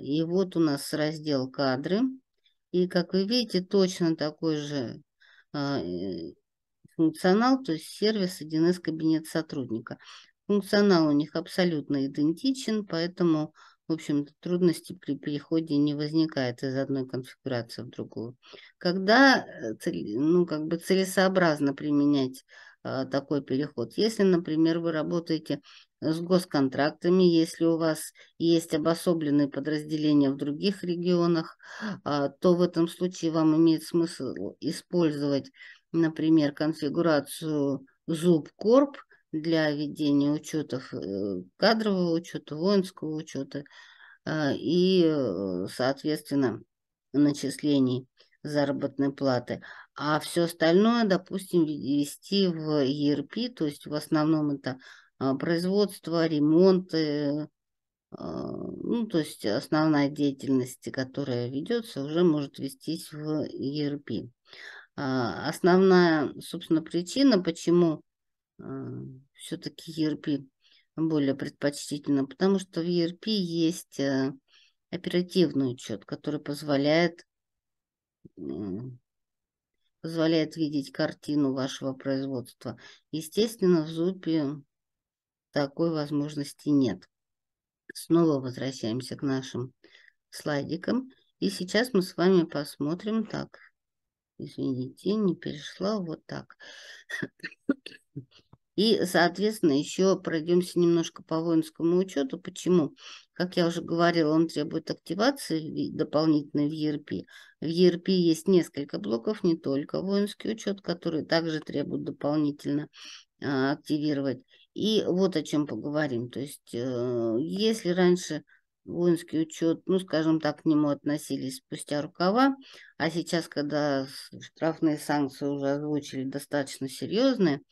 И вот у нас раздел «Кадры». И, как вы видите, точно такой же а, функционал, то есть сервис 1С кабинет сотрудника. Функционал у них абсолютно идентичен, поэтому, в общем трудности при переходе не возникает из одной конфигурации в другую. Когда э, ну, как бы целесообразно применять а, такой переход. Если, например, вы работаете с госконтрактами, если у вас есть обособленные подразделения в других регионах, а, то в этом случае вам имеет смысл использовать, например, конфигурацию ZUBCorp для ведения учетов э, кадрового учета, воинского учета а, и, э, соответственно, начислений заработной платы. А все остальное, допустим, ввести в ERP, то есть в основном это а, производство, ремонты, а, ну, то есть основная деятельность, которая ведется, уже может вестись в ERP. А, основная, собственно, причина, почему все-таки ERP более предпочтительно, потому что в ERP есть э, оперативный учет, который позволяет, позволяет видеть картину вашего производства. Естественно, в ЗУПе такой возможности нет. Снова возвращаемся к нашим слайдикам. И сейчас мы с вами посмотрим так. Извините, не перешла вот так. И, соответственно, еще пройдемся немножко по воинскому учету. Почему? Как я уже говорила, он требует активации дополнительной в ERP. В ERP есть несколько блоков, не только воинский учет, который также требует дополнительно а, активировать. И вот о чем поговорим. То есть, э, если раньше воинский учет, ну, скажем так, к нему относились спустя рукава, а сейчас, когда штрафные санкции уже озвучили достаточно серьезные,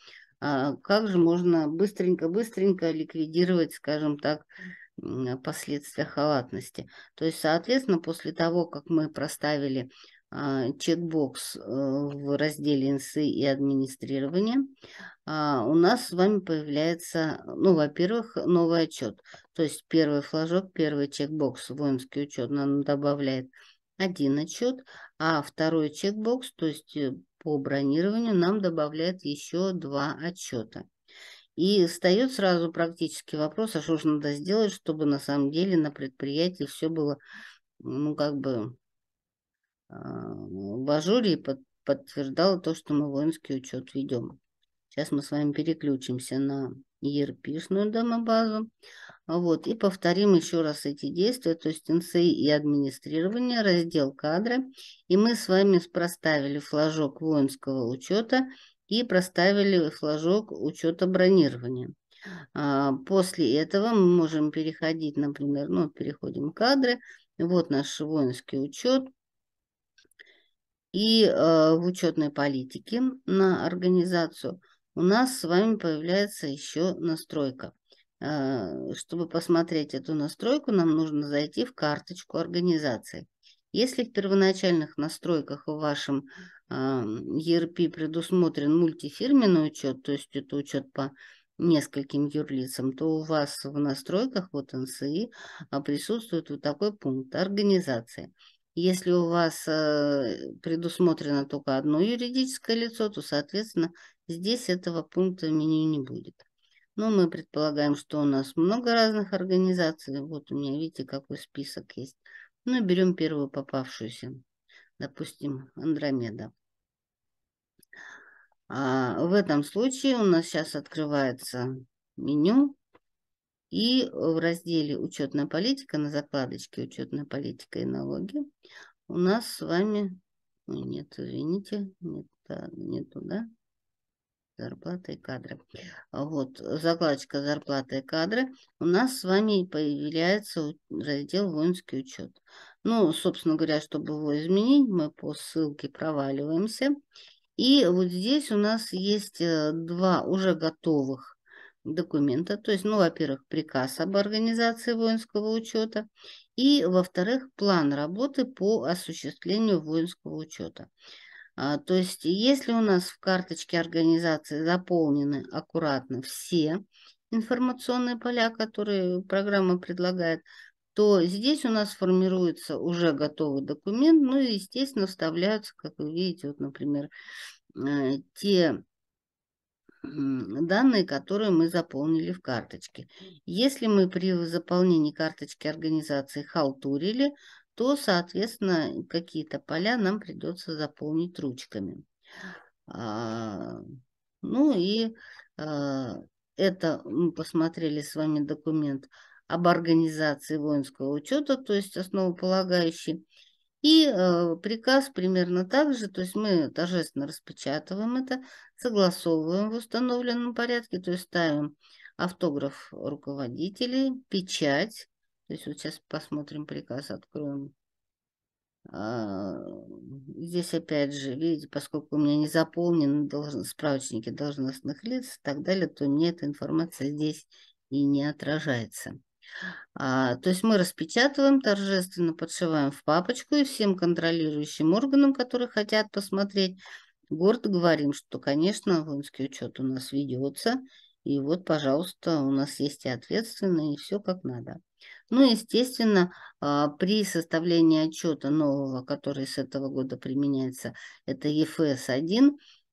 а как же можно быстренько-быстренько ликвидировать, скажем так, последствия халатности. То есть, соответственно, после того, как мы проставили а, чекбокс э, в разделе «Инсы и администрирование», а, у нас с вами появляется, ну, во-первых, новый отчет. То есть первый флажок, первый чекбокс «Воинский учет» нам добавляет один отчет, а второй чекбокс, то есть э, по бронированию, нам добавляет еще два отчета. И встает сразу практически вопрос, а что же надо сделать, чтобы на самом деле на предприятии все было, ну, как бы а, ну, в ажуре и под, подтверждало то, что мы воинский учет ведем. Сейчас мы с вами переключимся на erp домобазу. Вот, и повторим еще раз эти действия, то есть НСИ и администрирование, раздел кадры. И мы с вами проставили флажок воинского учета и проставили флажок учета бронирования. А, после этого мы можем переходить, например, ну, переходим кадры. Вот наш воинский учет, и э, в учетной политике на организацию у нас с вами появляется еще настройка. Э, чтобы посмотреть эту настройку, нам нужно зайти в карточку организации. Если в первоначальных настройках в вашем э, эм, ERP предусмотрен мультифирменный учет, то есть это учет по нескольким юрлицам, то у вас в настройках вот НСИ а, присутствует вот такой пункт "Организация". Если у вас э, предусмотрено только одно юридическое лицо, то, соответственно, здесь этого пункта в меню не будет. Но мы предполагаем, что у нас много разных организаций. Вот у меня, видите, какой список есть. Ну берем первую попавшуюся. Допустим, Андромеда. А в этом случае у нас сейчас открывается меню и э, в разделе «Учетная политика» на закладочке «Учетная политика и налоги» у нас с вами... Ой, э, нет, извините, нет та, не туда. Зарплата и кадры. Вот, закладочка «Зарплата и кадры» у нас с вами появляется раздел «Воинский учет». Ну, собственно говоря, чтобы его изменить, мы по ссылке проваливаемся. И вот здесь у нас есть э, два уже готовых документа, то есть, ну, во-первых, приказ об организации воинского учета и, во-вторых, план работы по осуществлению воинского учета. А, то есть, если у нас в карточке организации заполнены аккуратно все информационные поля, которые программа предлагает, то здесь у нас формируется уже готовый документ, ну и, естественно, вставляются, как вы видите, вот, например, э, те данные, которые мы заполнили в карточке. Если мы при заполнении карточки организации халтурили, то, соответственно, какие-то поля нам придется заполнить ручками. А, ну и а, это мы посмотрели с вами документ об организации воинского учета, то есть основополагающий. И э, приказ примерно так же, то есть мы торжественно распечатываем это, согласовываем в установленном порядке, то есть ставим автограф руководителей, печать, то есть вот сейчас посмотрим приказ, откроем. А, здесь опять же, видите, поскольку у меня не заполнены должен, справочники должностных лиц и так далее, то у меня эта информация здесь и не отражается. А, то есть мы распечатываем, торжественно подшиваем в папочку и всем контролирующим органам, которые хотят посмотреть, гордо говорим, что, конечно, воинский учет у нас ведется, и вот, пожалуйста, у нас есть и ответственные, и все как надо. Ну, естественно, а, при составлении отчета нового, который с этого года применяется, это ЕФС-1,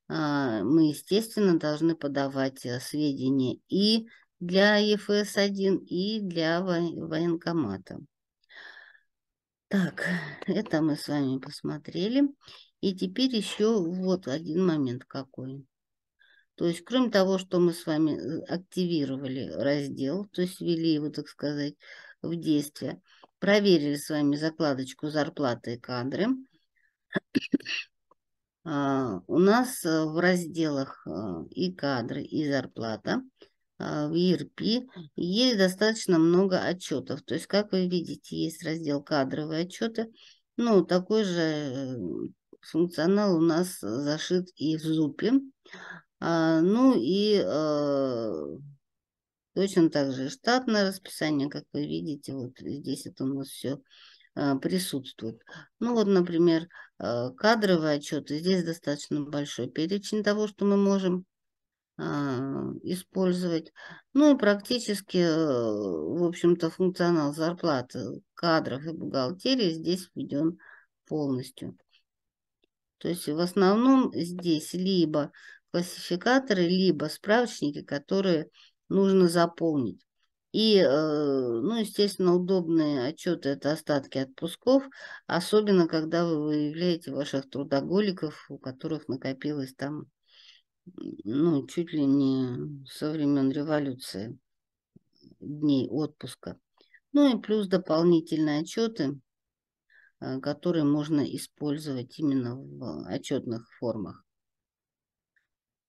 а, мы, естественно, должны подавать э, сведения и для ЕФС-1 и для военкомата. Так, это мы с вами посмотрели. И теперь еще вот один момент какой. То есть, кроме того, что мы с вами э, активировали раздел, то есть ввели его, так сказать, в действие, проверили с вами закладочку зарплаты и кадры, а, у нас э, в разделах э, и кадры, и зарплата – а, в ERP, есть достаточно много отчетов. То есть, как вы видите, есть раздел «Кадровые отчеты». Ну, такой же э, функционал у нас зашит и в ЗУПе. А, ну и э, точно так же штатное расписание, как вы видите, вот здесь это у нас все а, присутствует. Ну вот, например, э, кадровые отчеты. Здесь достаточно большой перечень того, что мы можем а, использовать. Ну и практически, э, в общем-то, функционал зарплаты кадров и бухгалтерии здесь введен полностью. То есть в основном здесь либо классификаторы, либо справочники, которые нужно заполнить. И, э, ну, естественно, удобные отчеты – это остатки отпусков, особенно когда вы выявляете ваших трудоголиков, у которых накопилось там ну, чуть ли не со времен революции дней отпуска. Ну и плюс дополнительные отчеты, э, которые можно использовать именно в э, отчетных формах.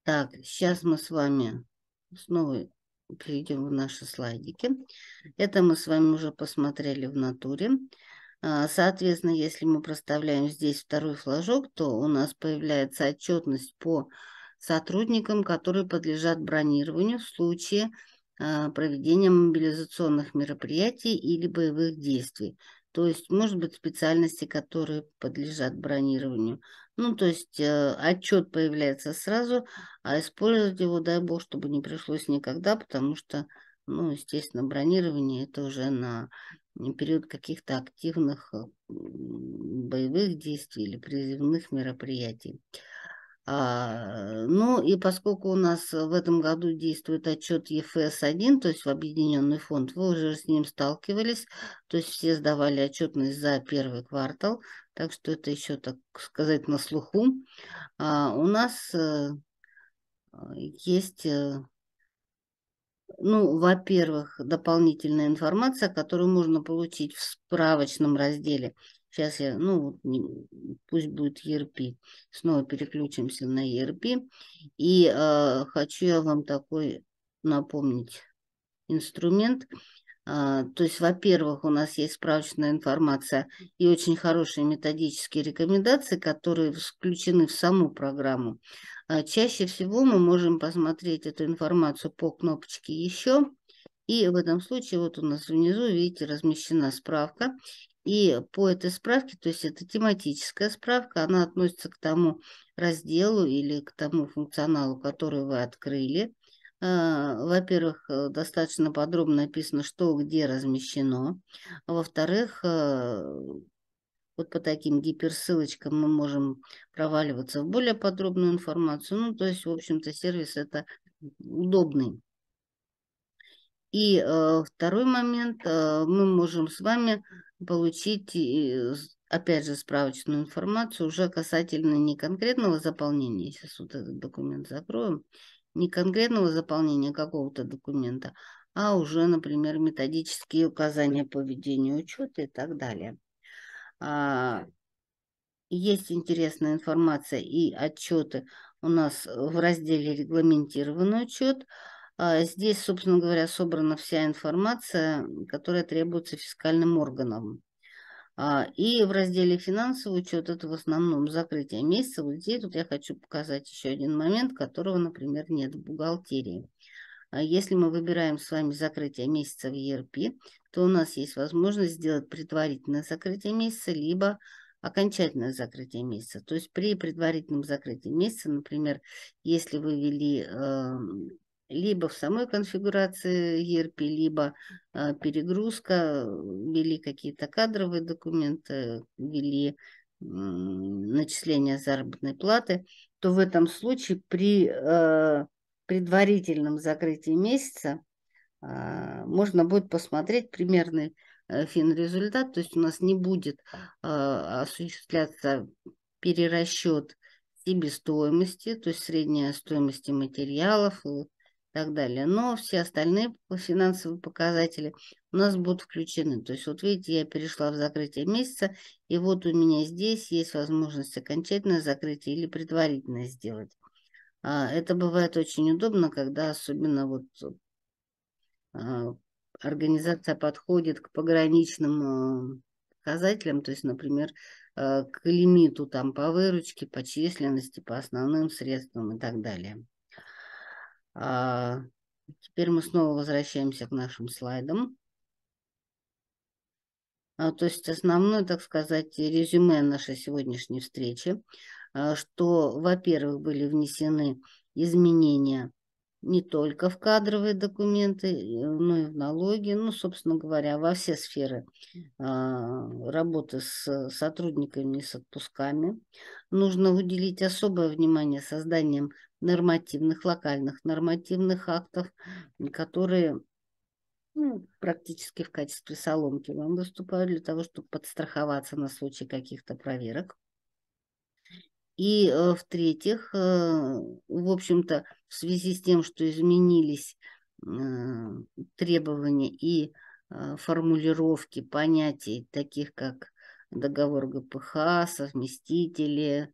Так, сейчас мы с вами снова перейдем в наши слайдики. Это мы с вами уже посмотрели в натуре. А, соответственно, если мы проставляем здесь второй флажок, то у нас появляется отчетность по сотрудникам, которые подлежат бронированию в случае а, проведения мобилизационных мероприятий или боевых действий. То есть, может быть, специальности, которые подлежат бронированию. Ну, то есть э, отчет появляется сразу, а использовать его, дай бог, чтобы не пришлось никогда, потому что, ну, естественно, бронирование это уже на период каких-то активных боевых действий или призывных мероприятий. А, ну и поскольку у нас в этом году действует отчет ЕФС-1, то есть в Объединенный фонд, вы уже с ним сталкивались, то есть все сдавали отчетность за первый квартал, так что это еще, так сказать, на слуху. А у нас э, есть, э, ну, во-первых, дополнительная информация, которую можно получить в справочном разделе – Сейчас я, ну, пусть будет ERP. Снова переключимся на ERP. И э, хочу я вам такой напомнить инструмент. Э, то есть, во-первых, у нас есть справочная информация и очень хорошие методические рекомендации, которые включены в саму программу. Э, чаще всего мы можем посмотреть эту информацию по кнопочке «Еще». И в этом случае вот у нас внизу, видите, размещена справка. И по этой справке, то есть это тематическая справка, она относится к тому разделу или к тому функционалу, который вы открыли. А, во-первых, э, достаточно подробно написано, что где размещено. Во-вторых, э, вот по таким гиперссылочкам мы можем проваливаться в более подробную информацию. Ну, то есть, в общем-то, сервис это удобный. И э, второй момент, э, мы можем с вами получить, опять же, справочную информацию уже касательно не конкретного заполнения, сейчас вот этот документ закроем, не конкретного заполнения какого-то документа, а уже, например, методические указания по ведению учета и так далее. А, есть интересная информация и отчеты у нас в разделе «Регламентированный учет», а, здесь, собственно говоря, собрана вся информация, которая требуется фискальным органам. А, и в разделе «Финансовый учет» это в основном закрытие месяца. Вот здесь вот я хочу показать еще один момент, которого, например, нет в бухгалтерии. А если мы выбираем с вами закрытие месяца в ERP, то у нас есть возможность сделать предварительное закрытие месяца, либо окончательное закрытие месяца. То есть при предварительном закрытии месяца, например, если вы ввели эм, либо в самой конфигурации ERP, либо а, перегрузка, ввели какие-то кадровые документы, ввели начисление заработной платы, то в этом случае при э, предварительном закрытии месяца а, можно будет посмотреть примерный э, финрезультат, то есть у нас не будет а, осуществляться перерасчет себестоимости, то есть средняя стоимость материалов, так далее. Но все остальные финансовые показатели у нас будут включены. То есть вот видите, я перешла в закрытие месяца, и вот у меня здесь есть возможность окончательное закрытие или предварительное сделать. А, это бывает очень удобно, когда особенно вот а, организация подходит к пограничным а, показателям, то есть, например, к лимиту там по выручке, по численности, по основным средствам и так далее. А, теперь мы снова возвращаемся к нашим слайдам. А, то есть основное, так сказать, резюме нашей сегодняшней встречи, а, что, во-первых, были внесены изменения не только в кадровые документы, но и в налоги, ну, собственно говоря, во все сферы работы с сотрудниками и с отпусками. Нужно уделить особое внимание созданием нормативных, локальных нормативных актов, которые ну, практически в качестве соломки вам выступают для того, чтобы подстраховаться на случай каких-то проверок. И э, в-третьих, э, в общем-то, в связи с тем, что изменились э, требования и формулировки понятий, таких как договор ГПХ, совместители,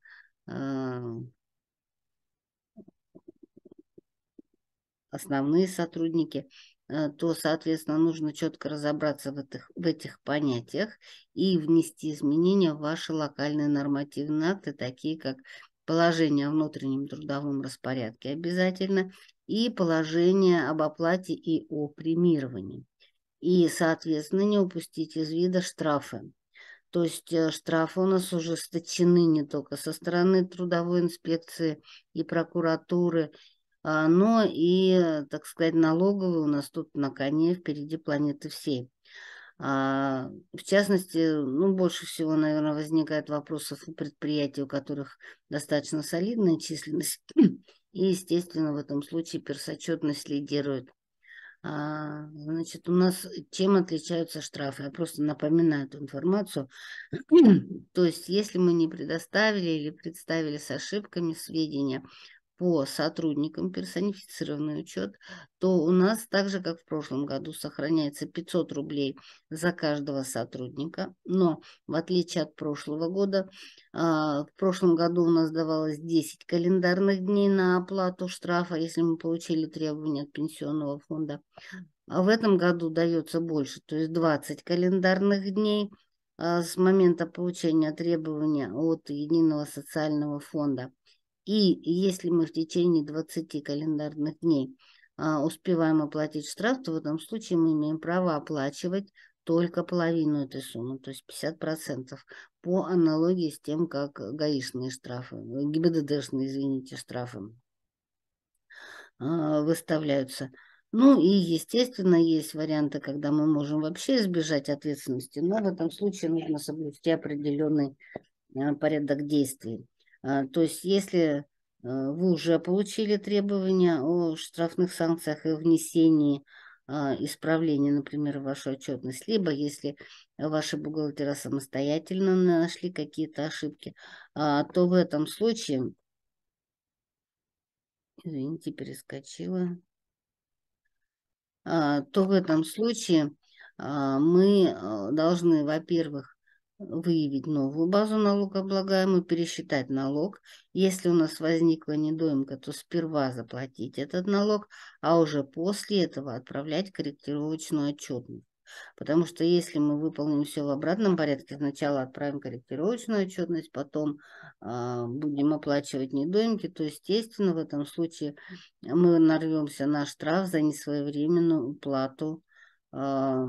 основные сотрудники, э, то, соответственно, нужно четко разобраться в этих, в этих понятиях и внести изменения в ваши локальные нормативные акты, такие как положение о внутреннем трудовом распорядке обязательно и положение об оплате и о премировании. И, соответственно, не упустить из вида штрафы. То есть э, штрафы у нас уже ужесточены не только со стороны трудовой инспекции и прокуратуры, а, но и, так сказать, налоговые у нас тут на коне впереди планеты всей. А, в частности, ну, больше всего, наверное, возникает вопросов у предприятий, у которых достаточно солидная численность, и, естественно, в этом случае персочетность лидирует. А, значит, у нас чем отличаются штрафы? Я просто напоминаю эту информацию. То есть, если мы не предоставили или представили с ошибками сведения по сотрудникам персонифицированный учет, то у нас, так же как в прошлом году, сохраняется 500 рублей за каждого сотрудника. Но в отличие от прошлого года, а, в прошлом году у нас давалось 10 календарных дней на оплату штрафа, если мы получили требования от пенсионного фонда. А в этом году дается больше, то есть 20 календарных дней а, с момента получения требования от Единого социального фонда – и если мы в течение 20 календарных дней а, успеваем оплатить штраф, то в этом случае мы имеем право оплачивать только половину этой суммы, то есть 50%, по аналогии с тем, как гаишные штрафы, ГИБДДшные, извините, штрафы а, выставляются. Ну и, естественно, есть варианты, когда мы можем вообще избежать ответственности, но в этом случае нужно соблюсти определенный а, порядок действий. А, то есть если э, вы уже получили требования о штрафных санкциях и внесении а, исправления, например, в вашу отчетность, либо если ваши бухгалтеры самостоятельно нашли какие-то ошибки, а, то в этом случае, извините, перескочила, то в этом случае мы э, должны, во-первых, выявить новую базу налогооблагаемую, пересчитать налог. Если у нас возникла недоимка, то сперва заплатить этот налог, а уже после этого отправлять корректировочную отчетность. Потому что если мы выполним все в обратном порядке, сначала отправим корректировочную отчетность, потом э, будем оплачивать недоимки, то, естественно, в этом случае мы нарвемся на штраф за несвоевременную уплату э, а,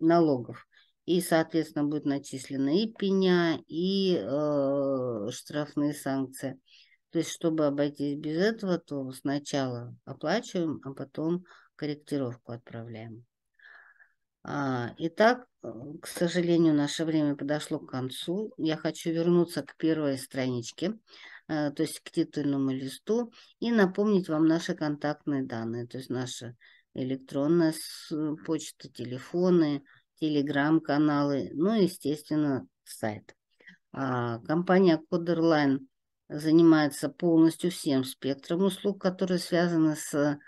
налогов и, соответственно, будет начислена и пеня, и э, штрафные санкции. То есть, чтобы обойтись без этого, то сначала оплачиваем, а потом корректировку отправляем. А, итак, э, к сожалению, наше время подошло к концу. Я хочу вернуться к первой страничке, э, то есть к титульному листу, и напомнить вам наши контактные данные, то есть наша электронная э, почта, телефоны, телеграм-каналы, ну и, естественно, сайт. А компания Coderline занимается полностью всем спектром услуг, которые связаны с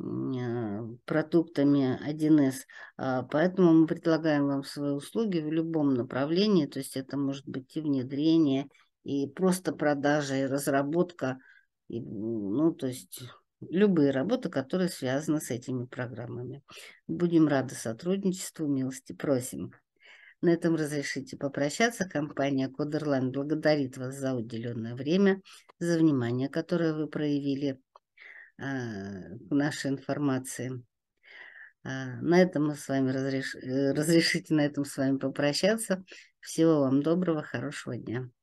э, продуктами 1С. А, поэтому мы предлагаем вам свои услуги в любом направлении. То есть это может быть и внедрение, и просто продажа, и разработка. И, ну, то есть любые работы, которые связаны с этими программами. Будем рады сотрудничеству, милости просим. На этом разрешите попрощаться. Компания Кодерлайн благодарит вас за уделенное время, за внимание, которое вы проявили э, к нашей информации. Э, на этом мы с вами разреш... Э, разрешите на этом с вами попрощаться. Всего вам доброго, хорошего дня.